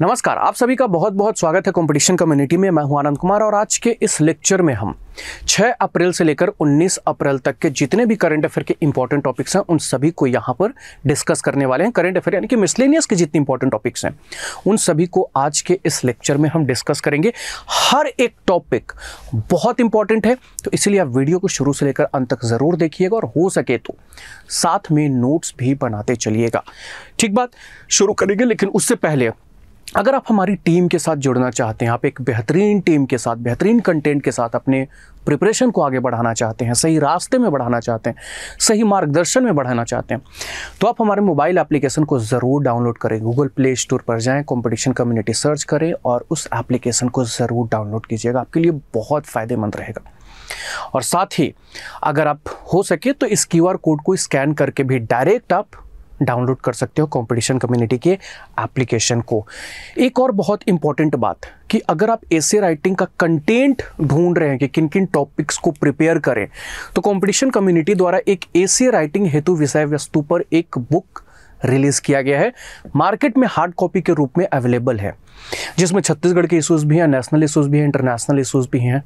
नमस्कार आप सभी का बहुत बहुत स्वागत है कंपटीशन कम्युनिटी में मैं हूं आनंद कुमार और आज के इस लेक्चर में हम 6 अप्रैल से लेकर 19 अप्रैल तक के जितने भी करंट अफेयर के इंपॉर्टेंट टॉपिक्स हैं उन सभी को यहां पर डिस्कस करने वाले हैं करंट अफेयर यानी कि मिसलेनियस के जितने इंपॉर्टेंट टॉपिक्स हैं उन सभी को आज के इस लेक्चर में हम डिस्कस करेंगे हर एक टॉपिक बहुत इंपॉर्टेंट है तो इसलिए आप वीडियो को शुरू से लेकर अंत तक ज़रूर देखिएगा और हो सके तो साथ में नोट्स भी बनाते चलिएगा ठीक बात शुरू करेंगे लेकिन उससे पहले अगर आप हमारी टीम के साथ जुड़ना चाहते हैं आप एक बेहतरीन टीम के साथ बेहतरीन कंटेंट के साथ अपने प्रिपरेशन को आगे बढ़ाना चाहते हैं सही रास्ते में बढ़ाना चाहते हैं सही मार्गदर्शन में बढ़ाना चाहते हैं तो आप हमारे मोबाइल एप्लीकेशन को ज़रूर डाउनलोड करें गूगल प्ले स्टोर पर जाएं कंपटीशन कम्युनिटी सर्च करें और उस एप्लीकेशन को ज़रूर डाउनलोड कीजिएगा आपके लिए बहुत फ़ायदेमंद रहेगा और साथ ही अगर आप हो सके तो इस क्यू कोड को स्कैन करके भी डायरेक्ट आप डाउनलोड कर सकते हो कंपटीशन कम्युनिटी के एप्लीकेशन को एक और बहुत इंपॉर्टेंट बात कि अगर आप ऐसे राइटिंग का कंटेंट ढूंढ रहे हैं कि किन किन टॉपिक्स को प्रिपेयर करें तो कंपटीशन कम्युनिटी द्वारा एक ऐसे राइटिंग हेतु विषय वस्तु पर एक बुक रिलीज़ किया गया है मार्केट में हार्ड कॉपी के रूप में अवेलेबल है जिसमें छत्तीसगढ़ के इशूज़ भी हैं नेशनल इशूज़ भी हैं इंटरनेशनल इशूज़ भी हैं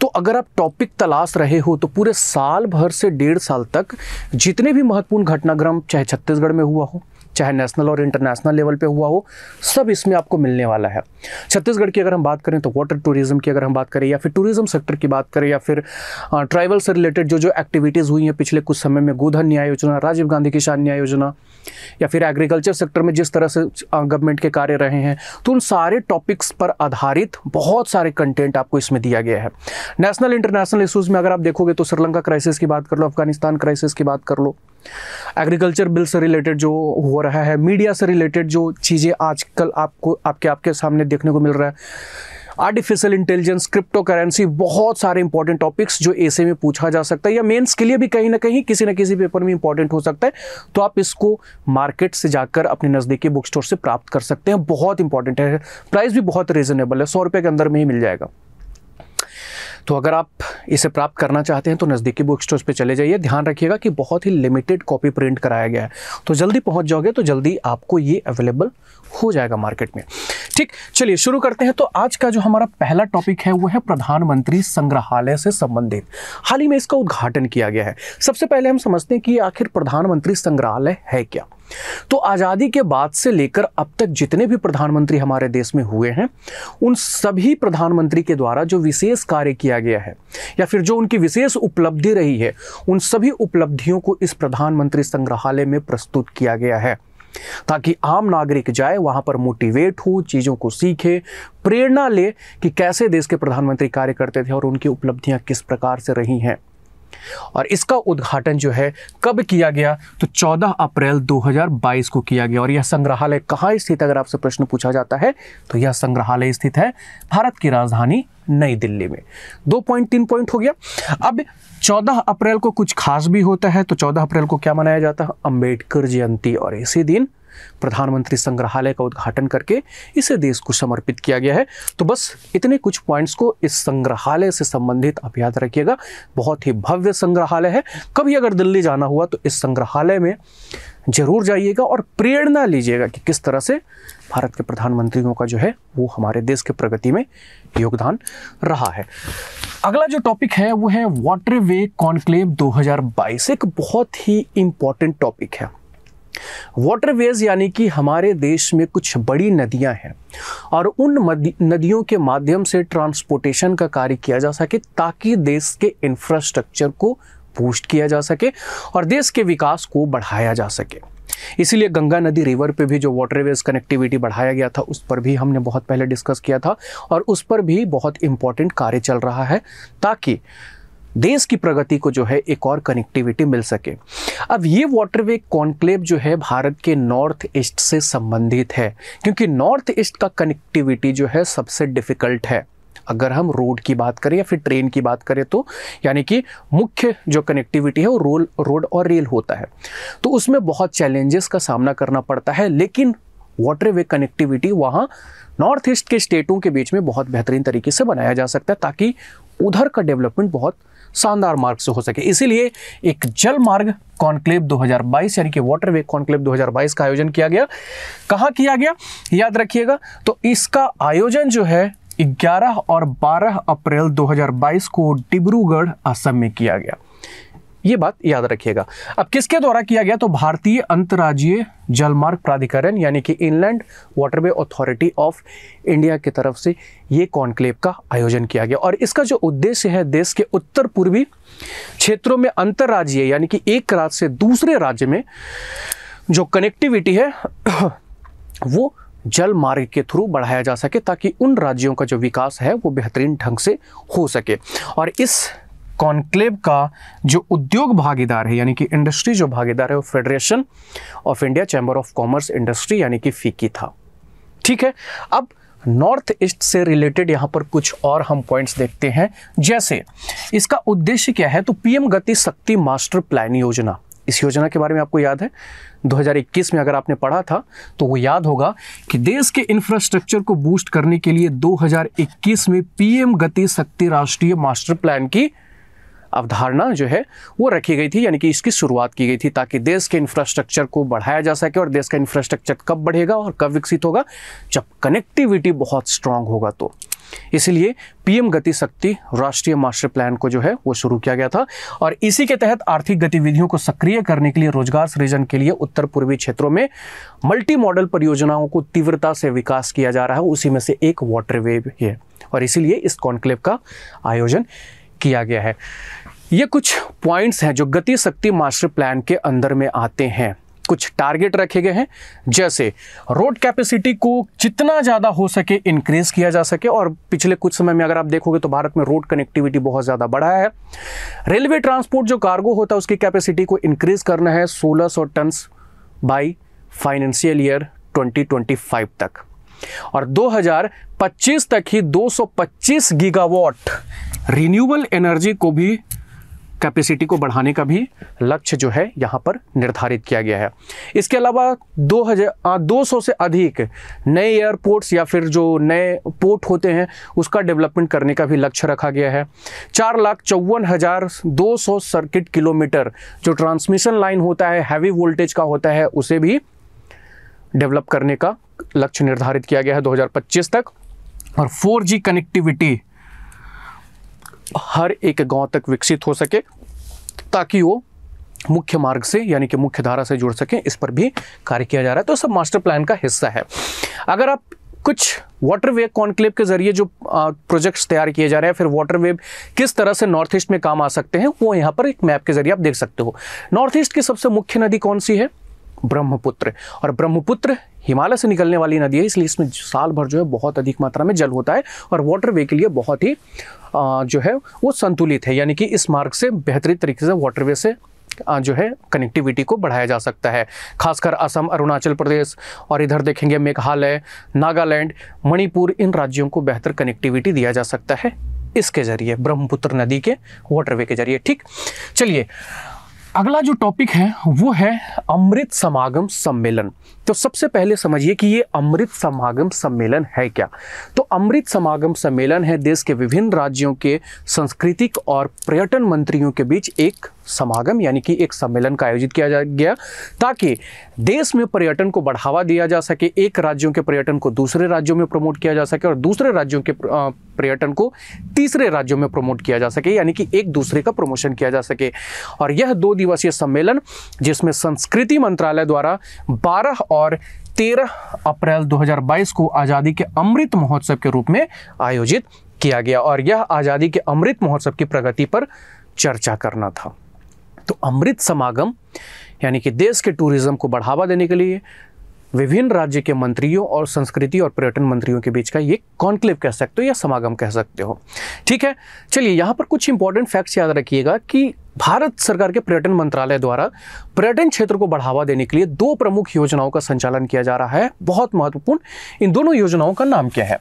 तो अगर आप टॉपिक तलाश रहे हो तो पूरे साल भर से डेढ़ साल तक जितने भी महत्वपूर्ण घटनाक्रम चाहे छत्तीसगढ़ में हुआ हो चाहे नेशनल और इंटरनेशनल लेवल पे हुआ हो सब इसमें आपको मिलने वाला है छत्तीसगढ़ की अगर हम बात करें तो वाटर टूरिज्म की अगर हम बात करें या फिर टूरिज्म सेक्टर की बात करें या फिर ट्राइवल से रिलेटेड जो जो एक्टिविटीज़ हुई हैं पिछले कुछ समय में गोधन न्याय योजना राजीव गांधी किसान न्याय योजना या फिर एग्रीकल्चर सेक्टर में जिस तरह से गवर्नमेंट के कार्य रहे हैं तो उन सारे टॉपिक्स पर आधारित बहुत सारे कंटेंट आपको इसमें दिया गया है नेशनल इंटरनेशनल इशूज़ में अगर आप देखोगे तो श्रीलंका क्राइसिस की बात कर लो अफगानिस्तान क्राइसिस की बात कर लो एग्रीकल्चर बिल से रिलेटेड जो हो रहा है मीडिया से रिलेटेड जो चीज़ें आजकल आपको आपके आपके सामने देखने को मिल रहा है आर्टिफिशियल इंटेलिजेंस क्रिप्टो करेंसी बहुत सारे इंपॉर्टेंट टॉपिक्स जो ऐसे में पूछा जा सकता है या मेंस के लिए भी कहीं ना कहीं किसी ना किसी पेपर में इंपॉर्टेंट हो सकता है तो आप इसको मार्केट से जाकर अपने नज़दीकी बुक स्टोर से प्राप्त कर सकते हैं बहुत इंपॉर्टेंट है प्राइस भी बहुत रीजनेबल है सौ रुपये के अंदर में ही मिल जाएगा तो अगर आप इसे प्राप्त करना चाहते हैं तो नज़दीकी बुक स्टोर्स पर चले जाइए ध्यान रखिएगा कि बहुत ही लिमिटेड कॉपी प्रिंट कराया गया है तो जल्दी पहुँच जाओगे तो जल्दी आपको ये अवेलेबल हो जाएगा मार्केट में ठीक चलिए शुरू करते हैं तो आज का जो हमारा पहला टॉपिक है वो है प्रधानमंत्री संग्रहालय से संबंधित हाल ही में इसका उद्घाटन किया गया है सबसे पहले हम समझते हैं कि आखिर प्रधानमंत्री संग्रहालय है क्या तो आज़ादी के बाद से लेकर अब तक जितने भी प्रधानमंत्री हमारे देश में हुए हैं उन सभी प्रधानमंत्री के द्वारा जो विशेष कार्य किया गया है या फिर जो उनकी विशेष उपलब्धि रही है उन सभी उपलब्धियों को इस प्रधानमंत्री संग्रहालय में प्रस्तुत किया गया है ताकि आम नागरिक जाए वहां पर मोटिवेट हो चीज़ों को सीखे प्रेरणा ले कि कैसे देश के प्रधानमंत्री कार्य करते थे और उनकी उपलब्धियां किस प्रकार से रही हैं और इसका उद्घाटन जो है कब किया गया तो 14 अप्रैल 2022 को किया गया और यह संग्रहालय कहाँ स्थित है अगर आपसे प्रश्न पूछा जाता है तो यह संग्रहालय स्थित है भारत की राजधानी नई दिल्ली में दो पॉइंट तीन पॉइंट हो गया अब 14 अप्रैल को कुछ खास भी होता है तो 14 अप्रैल को क्या मनाया जाता है अम्बेडकर जयंती और इसी दिन प्रधानमंत्री संग्रहालय का उद्घाटन करके इसे देश को समर्पित किया गया है तो बस इतने कुछ पॉइंट्स को इस संग्रहालय से संबंधित आप याद रखिएगा बहुत ही भव्य संग्रहालय है कभी अगर दिल्ली जाना हुआ तो इस संग्रहालय में जरूर जाइएगा और प्रेरणा लीजिएगा कि किस तरह से भारत के प्रधानमंत्रियों का जो है वो हमारे देश के प्रगति में योगदान रहा है अगला जो टॉपिक है वो है वाटर वे कॉन्क्लेव 2022 एक बहुत ही इम्पॉर्टेंट टॉपिक है वाटरवेज यानी कि हमारे देश में कुछ बड़ी नदियां हैं और उन नदियों के माध्यम से ट्रांसपोर्टेशन का कार्य किया जा सके ताकि देश के इंफ्रास्ट्रक्चर को बूस्ट किया जा सके और देश के विकास को बढ़ाया जा सके इसीलिए गंगा नदी रिवर पे भी जो वाटरवेज कनेक्टिविटी बढ़ाया गया था उस पर भी हमने बहुत पहले डिस्कस किया था और उस पर भी बहुत इंपॉर्टेंट कार्य चल रहा है ताकि देश की प्रगति को जो है एक और कनेक्टिविटी मिल सके अब ये वाटरवे कॉन्क्लेव जो है भारत के नॉर्थ ईस्ट से संबंधित है क्योंकि नॉर्थ ईस्ट का कनेक्टिविटी जो है सबसे डिफ़िकल्ट है अगर हम रोड की बात करें या फिर ट्रेन की बात करें तो यानी कि मुख्य जो कनेक्टिविटी है वो रोल रोड और रेल होता है तो उसमें बहुत चैलेंजेस का सामना करना पड़ता है लेकिन वाटरवे कनेक्टिविटी वहाँ नॉर्थ ईस्ट के स्टेटों के बीच में बहुत बेहतरीन तरीके से बनाया जा सकता है ताकि उधर का डेवलपमेंट बहुत शानदार मार्ग से हो सके इसीलिए एक जल मार्ग कॉन्क्लेव 2022 यानी कि वाटरवे कॉन्क्लेव 2022 का आयोजन किया गया कहाँ किया गया याद रखिएगा तो इसका आयोजन जो है 11 और 12 अप्रैल 2022 को डिब्रूगढ़ असम में किया गया ये बात याद रखिएगा अब किसके द्वारा किया गया तो भारतीय अंतर्राज्यीय जलमार्ग प्राधिकरण यानी कि inland waterway authority of India की तरफ से ये कॉन्क्लेव का आयोजन किया गया और इसका जो उद्देश्य है देश के उत्तर पूर्वी क्षेत्रों में अंतर्राज्यीय यानी कि एक राज्य से दूसरे राज्य में जो कनेक्टिविटी है वो जल मार्ग के थ्रू बढ़ाया जा सके ताकि उन राज्यों का जो विकास है वो बेहतरीन ढंग से हो सके और इस कॉन्क्लेव का जो उद्योग भागीदार है यानी कि इंडस्ट्री जो भागीदार है वो federation of India chamber of commerce industry यानी कि फीकी था ठीक है अब नॉर्थ ईस्ट से रिलेटेड यहां पर कुछ और हम पॉइंट्स देखते हैं जैसे इसका उद्देश्य क्या है तो पीएम गति शक्ति मास्टर प्लान योजना इस योजना के बारे में आपको याद है 2021 में अगर आपने पढ़ा था तो वो याद होगा कि देश के इंफ्रास्ट्रक्चर को बूस्ट करने के लिए 2021 में पीएम गति शक्ति राष्ट्रीय मास्टर प्लान की अवधारणा जो है वो रखी गई थी यानी कि इसकी शुरुआत की गई थी ताकि देश के इंफ्रास्ट्रक्चर को बढ़ाया जा सके और देश का इंफ्रास्ट्रक्चर कब बढ़ेगा और कब विकसित होगा जब कनेक्टिविटी बहुत स्ट्रांग होगा तो इसीलिए पीएम गति शक्ति राष्ट्रीय मास्टर प्लान को जो है वो शुरू किया गया था और इसी के तहत आर्थिक गतिविधियों को सक्रिय करने के लिए रोजगार सृजन के लिए उत्तर पूर्वी क्षेत्रों में मल्टी मॉडल परियोजनाओं को तीव्रता से विकास किया जा रहा है उसी में से एक वाटर वेव है और इसीलिए इस कॉन्क्लेव का आयोजन किया गया है ये कुछ पॉइंट्स हैं जो गति शक्ति मास्टर प्लान के अंदर में आते हैं कुछ टारगेट रखे गए हैं जैसे रोड कैपेसिटी को जितना ज़्यादा हो सके इंक्रीज किया जा सके और पिछले कुछ समय में अगर आप देखोगे तो भारत में रोड कनेक्टिविटी बहुत ज़्यादा बढ़ा है रेलवे ट्रांसपोर्ट जो कार्गो होता है उसकी कैपेसिटी को इंक्रीज करना है सोलह सौ ton by financial year twenty तक और 2025 तक ही 225 गीगावाट रिन्यूबल एनर्जी को भी कैपेसिटी को बढ़ाने का भी लक्ष्य जो है यहाँ पर निर्धारित किया गया है इसके अलावा 2000 200 से अधिक नए एयरपोर्ट्स या फिर जो नए पोर्ट होते हैं उसका डेवलपमेंट करने का भी लक्ष्य रखा गया है चार लाख चौवन हज़ार दो सौ सर्किट किलोमीटर जो ट्रांसमिशन लाइन होता है हैवी वोल्टेज का होता है उसे भी डेवलप करने का लक्ष्य निर्धारित किया गया है दो तक और फोर कनेक्टिविटी हर एक गांव तक विकसित हो सके ताकि वो मुख्य मार्ग से यानी कि मुख्य धारा से जुड़ सकें इस पर भी कार्य किया जा रहा है तो सब मास्टर प्लान का हिस्सा है अगर आप कुछ वाटर वेव कॉन्क्लेव के जरिए जो प्रोजेक्ट्स तैयार किए जा रहे हैं फिर वाटर वेव किस तरह से नॉर्थ ईस्ट में काम आ सकते हैं वो यहाँ पर एक मैप के जरिए आप देख सकते हो नॉर्थ ईस्ट की सबसे मुख्य नदी कौन सी है ब्रह्मपुत्र और ब्रह्मपुत्र हिमालय से निकलने वाली नदी है इसलिए इसमें साल भर जो है बहुत अधिक मात्रा में जल होता है और वाटर वे के लिए बहुत ही जो है वो संतुलित है यानी कि इस मार्ग से बेहतरीन तरीके से वाटर वे से जो है कनेक्टिविटी को बढ़ाया जा सकता है खासकर असम अरुणाचल प्रदेश और इधर देखेंगे मेघालय नागालैंड मणिपुर इन राज्यों को बेहतर कनेक्टिविटी दिया जा सकता है इसके जरिए ब्रह्मपुत्र नदी के वाटरवे के जरिए ठीक चलिए अगला जो टॉपिक है वो है अमृत समागम सम्मेलन तो सबसे पहले समझिए कि ये अमृत समागम सम्मेलन है क्या तो अमृत समागम सम्मेलन है देश के विभिन्न राज्यों के सांस्कृतिक और पर्यटन मंत्रियों के बीच एक समागम यानी कि एक सम्मेलन का आयोजित किया जा गया ताकि देश में पर्यटन को बढ़ावा दिया जा सके एक राज्यों के पर्यटन को दूसरे राज्यों में प्रमोट किया जा सके और दूसरे राज्यों के पर्यटन को तीसरे राज्यों में प्रमोट किया जा सके यानी कि एक दूसरे का प्रमोशन किया जा सके और यह दो दिवसीय सम्मेलन जिसमें संस्कृति मंत्रालय द्वारा बारह और 13 अप्रैल 2022 को आज़ादी के अमृत महोत्सव के रूप में आयोजित किया गया और यह आज़ादी के अमृत महोत्सव की प्रगति पर चर्चा करना था तो अमृत समागम यानी कि देश के टूरिज़्म को बढ़ावा देने के लिए विभिन्न राज्य के मंत्रियों और संस्कृति और पर्यटन मंत्रियों के बीच का ये कॉन्क्लेव कह सकते हो या समागम कह सकते हो ठीक है चलिए यहाँ पर कुछ इंपॉर्टेंट फैक्ट्स याद रखिएगा कि भारत सरकार के पर्यटन मंत्रालय द्वारा पर्यटन क्षेत्र को बढ़ावा देने के लिए दो प्रमुख योजनाओं का संचालन किया जा रहा है बहुत महत्वपूर्ण इन दोनों योजनाओं का नाम क्या है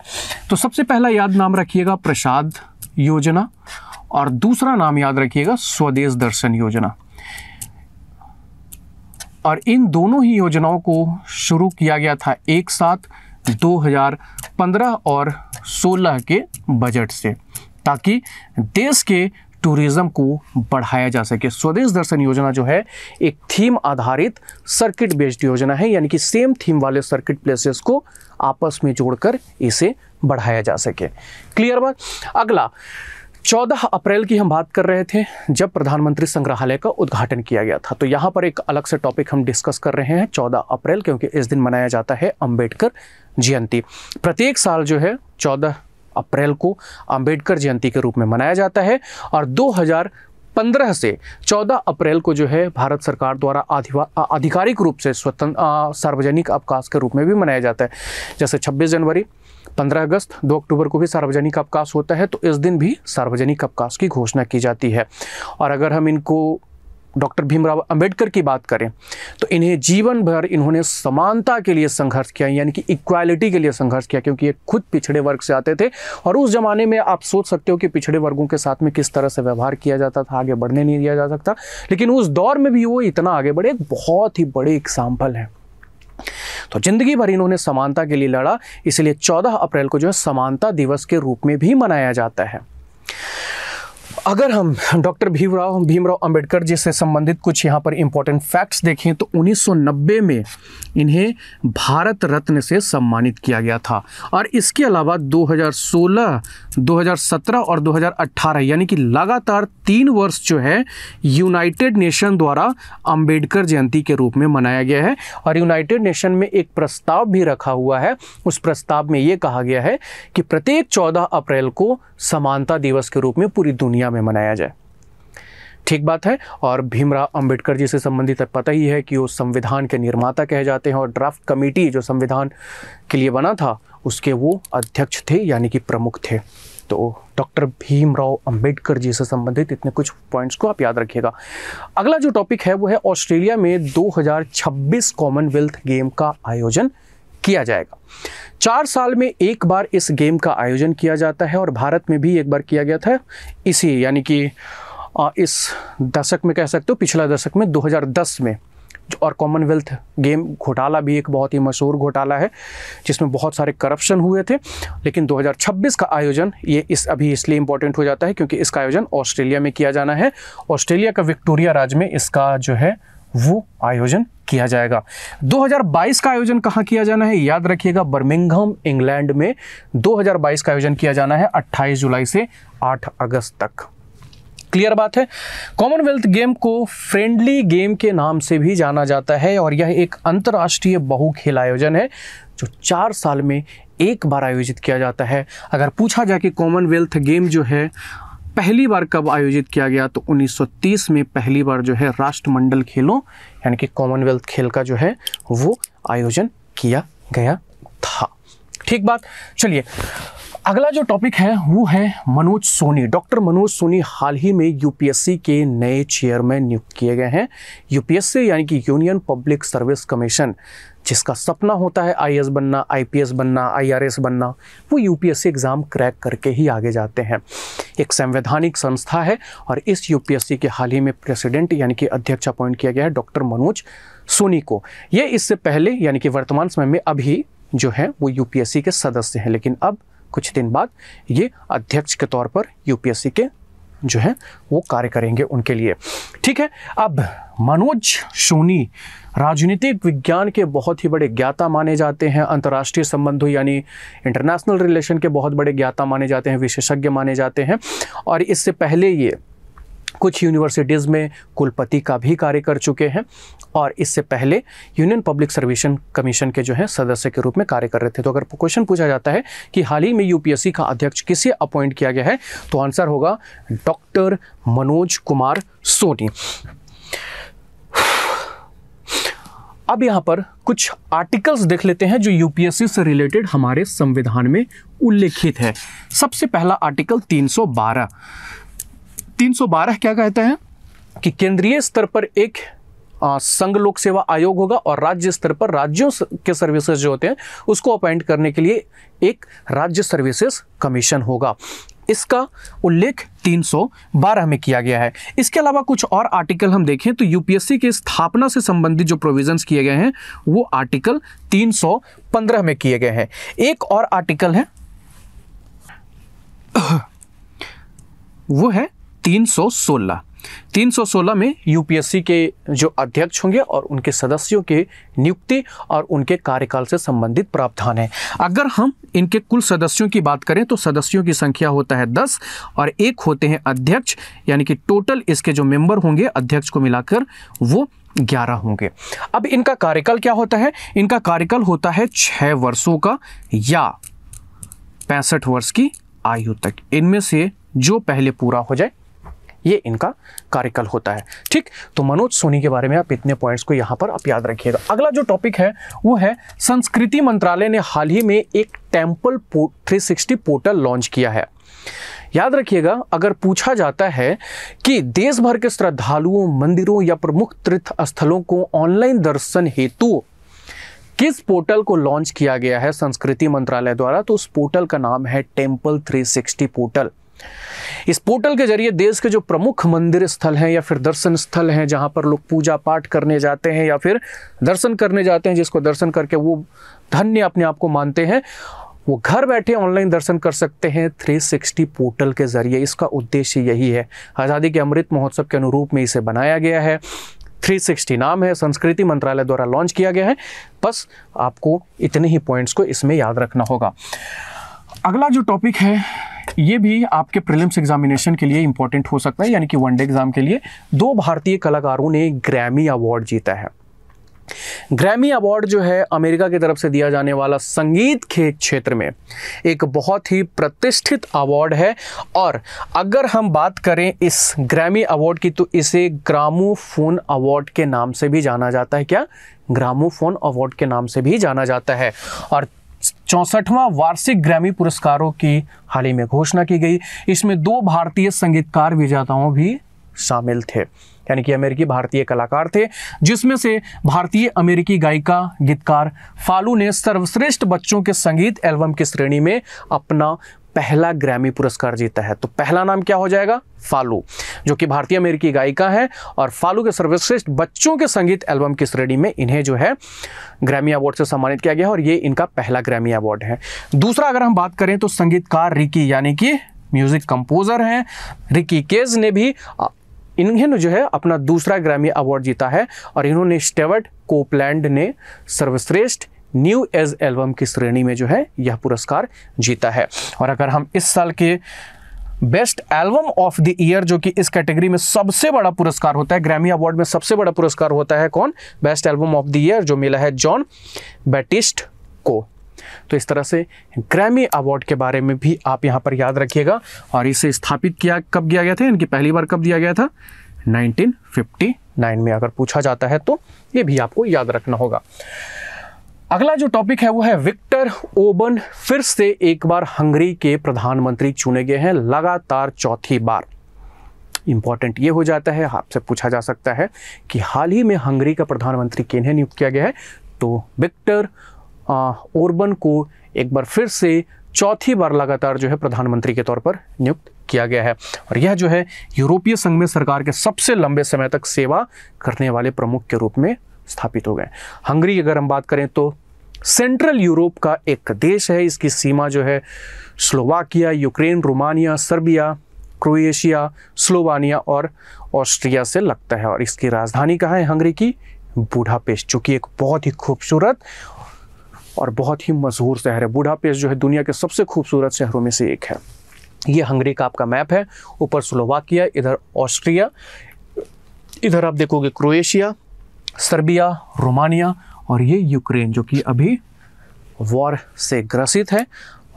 तो सबसे पहला याद नाम रखिएगा प्रसाद योजना और दूसरा नाम याद रखिएगा स्वदेश दर्शन योजना और इन दोनों ही योजनाओं को शुरू किया गया था एक साथ 2015 और 16 के बजट से ताकि देश के टूरिज़्म को बढ़ाया जा सके स्वदेश दर्शन योजना जो है एक थीम आधारित सर्किट बेस्ड योजना है यानी कि सेम थीम वाले सर्किट प्लेसेस को आपस में जोड़कर इसे बढ़ाया जा सके क्लियर बात अगला चौदह अप्रैल की हम बात कर रहे थे जब प्रधानमंत्री संग्रहालय का उद्घाटन किया गया था तो यहाँ पर एक अलग से टॉपिक हम डिस्कस कर रहे हैं चौदह अप्रैल क्योंकि इस दिन मनाया जाता है अंबेडकर जयंती प्रत्येक साल जो है चौदह अप्रैल को अंबेडकर जयंती के रूप में मनाया जाता है और 2015 से 14 अप्रैल को जो है भारत सरकार द्वारा आधिकारिक रूप से स्वतंत्र सार्वजनिक अवकाश के रूप में भी मनाया जाता है जैसे 26 जनवरी पंद्रह अगस्त दो अक्टूबर को भी सार्वजनिक अवकाश होता है तो इस दिन भी सार्वजनिक अवकाश की घोषणा की जाती है और अगर हम इनको डॉक्टर भीमराव अंबेडकर की बात करें तो इन्हें जीवन भर इन्होंने समानता के लिए संघर्ष किया यानी कि इक्वालिटी के लिए संघर्ष किया क्योंकि ये खुद पिछड़े वर्ग से आते थे और उस ज़माने में आप सोच सकते हो कि पिछड़े वर्गों के साथ में किस तरह से व्यवहार किया जाता था आगे बढ़ने नहीं दिया जा सकता लेकिन उस दौर में भी वो इतना आगे बढ़े बहुत ही बड़े एग्जाम्पल हैं तो जिंदगी भर इन्होंने समानता के लिए लड़ा इसलिए चौदह अप्रैल को जो है समानता दिवस के रूप में भी मनाया जाता है अगर हम डॉक्टर भीमराव भीमराव अंबेडकर जी से संबंधित कुछ यहाँ पर इम्पोर्टेंट फैक्ट्स देखें तो 1990 में इन्हें भारत रत्न से सम्मानित किया गया था और इसके अलावा 2016, 2017 और 2018 यानी कि लगातार तीन वर्ष जो है यूनाइटेड नेशन द्वारा अंबेडकर जयंती के रूप में मनाया गया है और यूनाइटेड नेशन में एक प्रस्ताव भी रखा हुआ है उस प्रस्ताव में ये कहा गया है कि प्रत्येक चौदह अप्रैल को समानता दिवस के रूप में पूरी दुनिया में मनाया जाए ठीक बात है और भीमराव अंबेडकर जी से संबंधित पता ही है कि वो संविधान के निर्माता कहे जाते हैं और ड्राफ्ट कमेटी जो संविधान के लिए बना था उसके वो अध्यक्ष थे यानी कि प्रमुख थे तो डॉक्टर भीमराव अंबेडकर जी से संबंधित इतने कुछ पॉइंट्स को आप याद रखिएगा अगला जो टॉपिक है वो है ऑस्ट्रेलिया में 2026 कॉमनवेल्थ गेम का आयोजन किया जाएगा चार साल में एक बार इस गेम का आयोजन किया जाता है और भारत में भी एक बार किया गया था इसी यानी कि इस दशक में कह सकते हो पिछला दशक में 2010 में और कॉमनवेल्थ गेम घोटाला भी एक बहुत ही मशहूर घोटाला है जिसमें बहुत सारे करप्शन हुए थे लेकिन 2026 का आयोजन ये इस अभी इसलिए इम्पोर्टेंट हो जाता है क्योंकि इसका आयोजन ऑस्ट्रेलिया में किया जाना है ऑस्ट्रेलिया का विक्टोरिया राज्य में इसका जो है वो आयोजन किया जाएगा 2022 का आयोजन कहाँ किया जाना है याद रखिएगा बर्मिंगहम इंग्लैंड में 2022 का आयोजन किया जाना है 28 जुलाई से 8 अगस्त तक क्लियर बात है कॉमनवेल्थ गेम को फ्रेंडली गेम के नाम से भी जाना जाता है और यह एक अंतर्राष्ट्रीय बहु खेल आयोजन है जो चार साल में एक बार आयोजित किया जाता है अगर पूछा जाए कि कॉमनवेल्थ गेम जो है पहली बार कब आयोजित किया गया तो 1930 में पहली बार जो है राष्ट्रमंडल खेलों यानी कि कॉमनवेल्थ खेल का जो है वो आयोजन किया गया था ठीक बात चलिए अगला जो टॉपिक है वो है मनोज सोनी डॉक्टर मनोज सोनी हाल ही में यूपीएससी के नए चेयरमैन नियुक्त किए गए हैं यूपीएससी यानी कि यूनियन पब्लिक सर्विस कमीशन जिसका सपना होता है आई बनना आई बनना आई बनना वो यू एग्ज़ाम क्रैक करके ही आगे जाते हैं एक संवैधानिक संस्था है और इस यू के हाल ही में प्रेसिडेंट यानी कि अध्यक्ष अपॉइंट किया गया है डॉक्टर मनोज सोनी को ये इससे पहले यानी कि वर्तमान समय में अभी जो है वो यू के सदस्य हैं लेकिन अब कुछ दिन बाद ये अध्यक्ष के तौर पर यू के जो है वो कार्य करेंगे उनके लिए ठीक है अब मनोज सोनी राजनीतिक विज्ञान के बहुत ही बड़े ज्ञाता माने जाते हैं अंतर्राष्ट्रीय संबंधों यानी इंटरनेशनल रिलेशन के बहुत बड़े ज्ञाता माने जाते हैं विशेषज्ञ माने जाते हैं और इससे पहले ये कुछ यूनिवर्सिटीज़ में कुलपति का भी कार्य कर चुके हैं और इससे पहले यूनियन पब्लिक सर्विसन कमीशन के जो है सदस्य के रूप में कार्य कर रहे थे तो अगर क्वेश्चन पूछा जाता है कि हाल ही में यूपीएससी का अध्यक्ष किसे अपॉइंट किया गया है तो आंसर होगा डॉक्टर मनोज कुमार सोनी अब यहाँ पर कुछ आर्टिकल्स देख लेते हैं जो यूपीएससी से रिलेटेड हमारे संविधान में उल्लेखित है सबसे पहला आर्टिकल 312 312 क्या कहते हैं कि केंद्रीय स्तर पर एक संघ लोक सेवा आयोग होगा और राज्य स्तर पर राज्यों के सर्विसेज जो होते हैं उसको अपॉइंट करने के लिए एक राज्य सर्विसेज कमीशन होगा इसका उल्लेख 312 में किया गया है इसके अलावा कुछ और आर्टिकल हम देखें तो यूपीएससी के स्थापना से संबंधित जो प्रोविजंस किए गए हैं वो आर्टिकल 315 में किए गए हैं एक और आर्टिकल है वो है 316 316 में यूपीएससी के जो अध्यक्ष होंगे और उनके सदस्यों के नियुक्ति और उनके कार्यकाल से संबंधित प्रावधान है अगर हम इनके कुल सदस्यों की बात करें तो सदस्यों की संख्या होता है दस और एक होते हैं अध्यक्ष यानी कि टोटल इसके जो मेंबर होंगे अध्यक्ष को मिलाकर वो ग्यारह होंगे अब इनका कार्यकाल क्या होता है इनका कार्यकाल होता है छः वर्षों का या पैंसठ वर्ष की आयु तक इनमें से जो पहले पूरा हो जाए ये इनका कार्यकाल होता है ठीक तो मनोज सोनी के बारे में आप इतने पॉइंट्स को यहाँ पर आप याद रखिएगा अगला जो टॉपिक है वो है संस्कृति मंत्रालय ने हाल ही में एक temple three sixty portal launch किया है याद रखिएगा अगर पूछा जाता है कि देश भर के श्रद्धालुओं मंदिरों या प्रमुख तीर्थ स्थलों को ऑनलाइन दर्शन हेतु किस पोर्टल को लॉन्च किया गया है संस्कृति मंत्रालय द्वारा तो उस पोर्टल का नाम है टेम्पल 360 पोर्टल इस पोर्टल के जरिए देश के जो प्रमुख मंदिर स्थल हैं या फिर दर्शन स्थल हैं जहां पर लोग पूजा पाठ करने जाते हैं या फिर दर्शन करने जाते हैं जिसको दर्शन करके वो धन्य अपने आप को मानते हैं वो घर बैठे ऑनलाइन दर्शन कर सकते हैं 360 पोर्टल के ज़रिए इसका उद्देश्य यही है आज़ादी के अमृत महोत्सव के अनुरूप में इसे बनाया गया है 360 नाम है संस्कृति मंत्रालय द्वारा लॉन्च किया गया है बस आपको इतने ही पॉइंट्स को इसमें याद रखना होगा अगला जो टॉपिक है ये भी आपके प्रिलिम्स एग्जामिनेशन के लिए इंपॉर्टेंट हो सकता है यानी कि वनडे एग्जाम के लिए दो भारतीय कलाकारों ने ग्रैमी अवार्ड जीता है ग्रैमी अवार्ड जो है अमेरिका की तरफ से दिया जाने वाला संगीत के क्षेत्र में एक बहुत ही प्रतिष्ठित अवार्ड है और अगर हम बात करें इस ग्रैमी अवार्ड की तो इसे ग्रामोफोन अवार्ड के नाम से भी जाना जाता है क्या ग्रामोफोन अवार्ड के नाम से भी जाना जाता है और चौसठवां वार्षिक ग्रैमी पुरस्कारों की हाल ही में घोषणा की गई इसमें दो भारतीय संगीतकार विजेताओं भी शामिल थे यानी कि अमेरिकी भारतीय कलाकार थे जिसमें से भारतीय अमेरिकी गायिका गीतकार फालू ने सर्वश्रेष्ठ बच्चों के संगीत एल्बम की श्रेणी में अपना पहला ग्रैमी पुरस्कार जीता है तो पहला नाम क्या हो जाएगा फालू जो कि भारतीय अमेरिकी गायिका है और फालू के सर्वश्रेष्ठ बच्चों के संगीत एल्बम की श्रेणी में इन्हें जो है ग्रैमी अवार्ड से सम्मानित किया गया और ये इनका पहला ग्रैमी अवार्ड है दूसरा अगर हम बात करें तो संगीतकार रिकी यानी कि म्यूजिक कंपोजर हैं रिकी केज ने भी इन्हें जो है अपना दूसरा ग्रैमी अवार्ड जीता है और इन्होंने स्टेवर्ट कोपलैंड ने सर्वश्रेष्ठ न्यू एज एल्बम की श्रेणी में जो है यह पुरस्कार जीता है और अगर हम इस साल के best album of the year जो कि इस कैटेगरी में सबसे बड़ा पुरस्कार होता है ग्रैमी अवार्ड में सबसे बड़ा पुरस्कार होता है कौन best album of the year जो मिला है जॉन बैटिस्ट को तो इस तरह से ग्रैमी अवार्ड के बारे में भी आप यहाँ पर याद रखिएगा और इसे स्थापित किया कब किया गया था इनकी पहली बार कब दिया गया था 1959 में अगर पूछा जाता है तो ये भी आपको याद रखना होगा अगला जो टॉपिक है वो है विक्टर ओबन फिर से एक बार हंगरी के प्रधानमंत्री चुने गए हैं लगातार चौथी बार इंपॉर्टेंट ये हो जाता है आपसे पूछा जा सकता है कि हाल ही में हंगरी का प्रधानमंत्री किन्हें नियुक्त किया गया है तो विक्टर ओरबन को एक बार फिर से चौथी बार लगातार जो है प्रधानमंत्री के तौर पर नियुक्त किया गया है और यह जो है यूरोपीय संघ में सरकार के सबसे लंबे समय तक सेवा करने वाले प्रमुख के रूप में स्थापित हो गए हंगरी अगर हम बात करें तो सेंट्रल यूरोप का एक देश है इसकी सीमा जो है Slovakia Ukraine Romania Serbia Croatia Slovenia और ऑस्ट्रिया से लगता है और इसकी राजधानी कहाँ है हंगरी की बूढ़ापेस्ट जो कि एक बहुत ही खूबसूरत और बहुत ही मशहूर शहर है बूढ़ापेस्ट जो है दुनिया के सबसे खूबसूरत शहरों में से एक है ये हंगरी का आपका मैप है ऊपर स्लोवाकिया इधर ऑस्ट्रिया इधर आप देखोगे क्रोएशिया सर्बिया रोमानिया और ये यूक्रेन जो कि अभी वॉर से ग्रसित है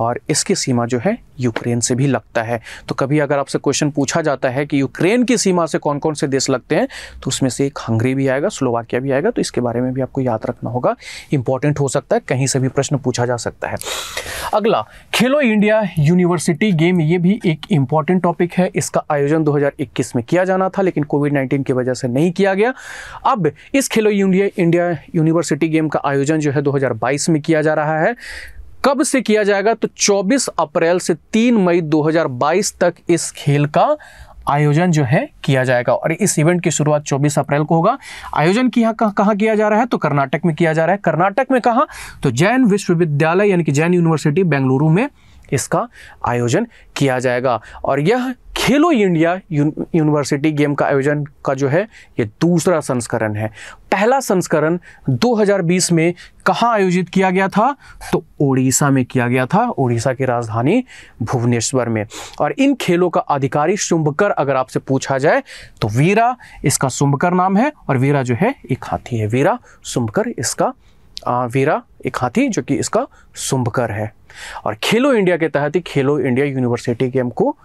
और इसकी सीमा जो है यूक्रेन से भी लगता है तो कभी अगर आपसे क्वेश्चन पूछा जाता है कि यूक्रेन की सीमा से कौन कौन से देश लगते हैं तो उसमें से एक हंगरी भी आएगा स्लोवाकिया भी आएगा तो इसके बारे में भी आपको याद रखना होगा इंपॉर्टेंट हो सकता है कहीं से भी प्रश्न पूछा जा सकता है अगला खेलो इंडिया यूनिवर्सिटी गेम ये भी एक इम्पॉर्टेंट टॉपिक है इसका आयोजन दो में किया जाना था लेकिन कोविड नाइन्टीन की वजह से नहीं किया गया अब इस खेलो इंडिया इंडिया यूनिवर्सिटी गेम का आयोजन जो है दो में किया जा रहा है कब से किया जाएगा तो 24 अप्रैल से 3 मई 2022 तक इस खेल का आयोजन जो है किया जाएगा और इस इवेंट की शुरुआत 24 अप्रैल को होगा आयोजन किया कहा किया जा रहा है तो कर्नाटक में किया जा रहा है कर्नाटक में कहा तो जैन विश्वविद्यालय यानी कि जैन यूनिवर्सिटी बेंगलुरु में इसका आयोजन किया जाएगा और यह खेलो इंडिया यूनिवर्सिटी गेम का आयोजन का जो है ये दूसरा संस्करण है पहला संस्करण 2020 में कहाँ आयोजित किया गया था तो ओडिशा में किया गया था ओडिशा की राजधानी भुवनेश्वर में और इन खेलों का अधिकारी शुंभकर अगर आपसे पूछा जाए तो वीरा इसका शुंभकर नाम है और वीरा जो है एक हाथी है वीरा शुंभकर इसका वीरा एक हाथी जो कि इसका सुंभकर है और खेलो इंडिया के तहत ही खेलो इंडिया यूनिवर्सिटी गेम को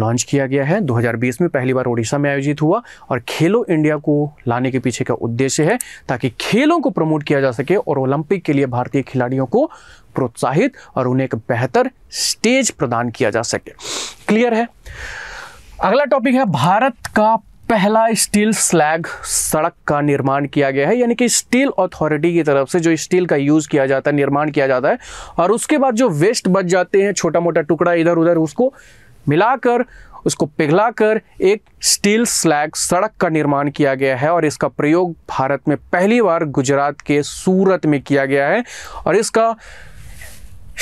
लॉन्च किया गया है 2020 में पहली बार ओडिशा में आयोजित हुआ और खेलो इंडिया को लाने के पीछे का उद्देश्य है ताकि खेलों को प्रमोट किया जा सके और ओलंपिक के लिए भारतीय खिलाड़ियों को प्रोत्साहित और उन्हें एक बेहतर स्टेज प्रदान किया जा सके क्लियर है अगला टॉपिक है भारत का पहला स्टील स्लैग सड़क का निर्माण किया गया है यानी कि स्टील अथॉरिटी की तरफ से जो स्टील का यूज़ किया जाता है निर्माण किया जाता है और उसके बाद जो वेस्ट बच जाते हैं छोटा मोटा टुकड़ा इधर उधर उसको मिलाकर उसको पिघलाकर एक स्टील स्लैग सड़क का निर्माण किया गया है और इसका प्रयोग भारत में पहली बार गुजरात के सूरत में किया गया है और इसका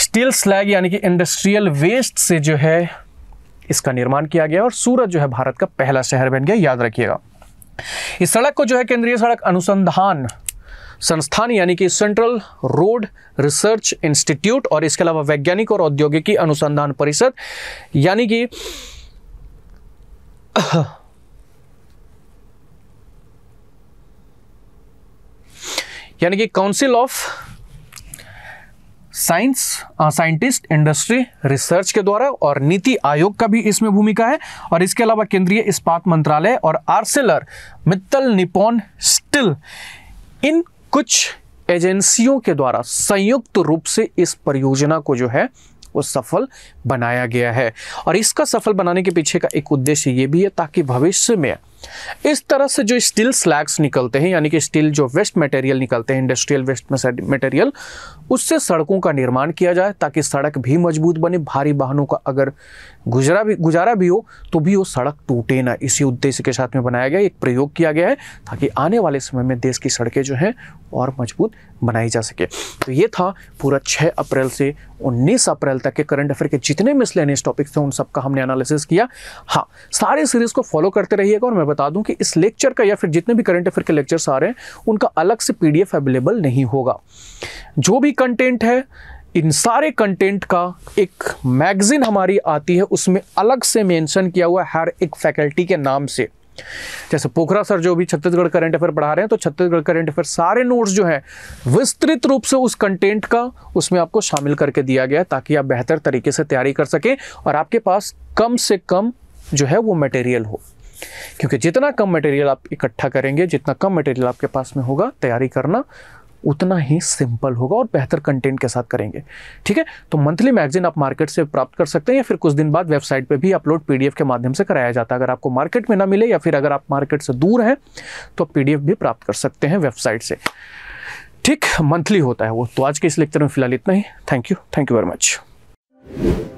स्टील स्लैग यानी कि इंडस्ट्रियल वेस्ट से जो है इसका निर्माण किया गया और सूरत जो है भारत का पहला शहर बन गया याद रखिएगा इस सड़क को जो है केंद्रीय सड़क अनुसंधान संस्थान यानी कि सेंट्रल रोड रिसर्च इंस्टीट्यूट और इसके अलावा वैज्ञानिक और औद्योगिकी अनुसंधान परिषद यानी कि यानी कि council of science scientist industry research के द्वारा और नीति आयोग का भी इसमें भूमिका है और इसके अलावा केंद्रीय इस्पात मंत्रालय और आर्सेलर मित्तल निपोन स्टिल इन कुछ एजेंसियों के द्वारा संयुक्त रूप से इस परियोजना को जो है वो सफल बनाया गया है और इसका सफल बनाने के पीछे का एक उद्देश्य ये भी है ताकि भविष्य में इस तरह से जो स्टील स्लैग्स निकलते हैं यानी कि स्टील जो वेस्ट मटेरियल निकलते हैं इंडस्ट्रियल वेस्ट मटेरियल उससे सड़कों का निर्माण किया जाए ताकि सड़क भी मजबूत बने भारी वाहनों का अगर गुजरा भी गुजारा भी हो तो भी वो सड़क टूटे ना इसी उद्देश्य के साथ में बनाया गया एक प्रयोग किया गया है ताकि आने वाले समय में देश की सड़कें जो हैं और मजबूत बनाई जा सके तो ये था पूरा 6 अप्रैल से 19 अप्रैल तक के करंट अफेयर के जितने मिसलेनियस टॉपिक्स थे उन सब का हमने एनालिसिस किया हाँ सारे सीरीज़ को फॉलो करते रहिएगा और मैं बता दूं कि इस लेक्चर का या फिर जितने भी करंट अफेयर के लेक्चर्स आ रहे हैं उनका अलग से पीडीएफ अवेलेबल नहीं होगा जो भी कंटेंट है इन सारे कंटेंट का एक मैगज़ीन हमारी आती है उसमें अलग से मेंशन किया हुआ हर एक फैकल्टी के नाम से जैसे पोखरा सर जो भी छत्तीसगढ़ करंट अफेयर पढ़ा रहे हैं तो छत्तीसगढ़ करंट अफेयर सारे नोट्स जो हैं विस्तृत रूप से उस कंटेंट का उसमें आपको शामिल करके दिया गया ताकि आप बेहतर तरीके से तैयारी कर सकें और आपके पास कम से कम जो है वो मटेरियल हो क्योंकि जितना कम मटेरियल आप इकट्ठा करेंगे जितना कम मटेरियल आपके पास में होगा तैयारी करना उतना ही सिंपल होगा और बेहतर कंटेंट के साथ करेंगे ठीक है तो मंथली मैगजीन आप मार्केट से प्राप्त कर सकते हैं या फिर कुछ दिन बाद वेबसाइट पर भी अपलोड पी के माध्यम से कराया जाता है अगर आपको मार्केट में ना मिले या फिर अगर आप मार्केट से दूर हैं तो पी भी प्राप्त कर सकते हैं वेबसाइट से ठीक मंथली होता है वो तो आज के इस लेक्चर में फिलहाल इतना ही thank you thank you very much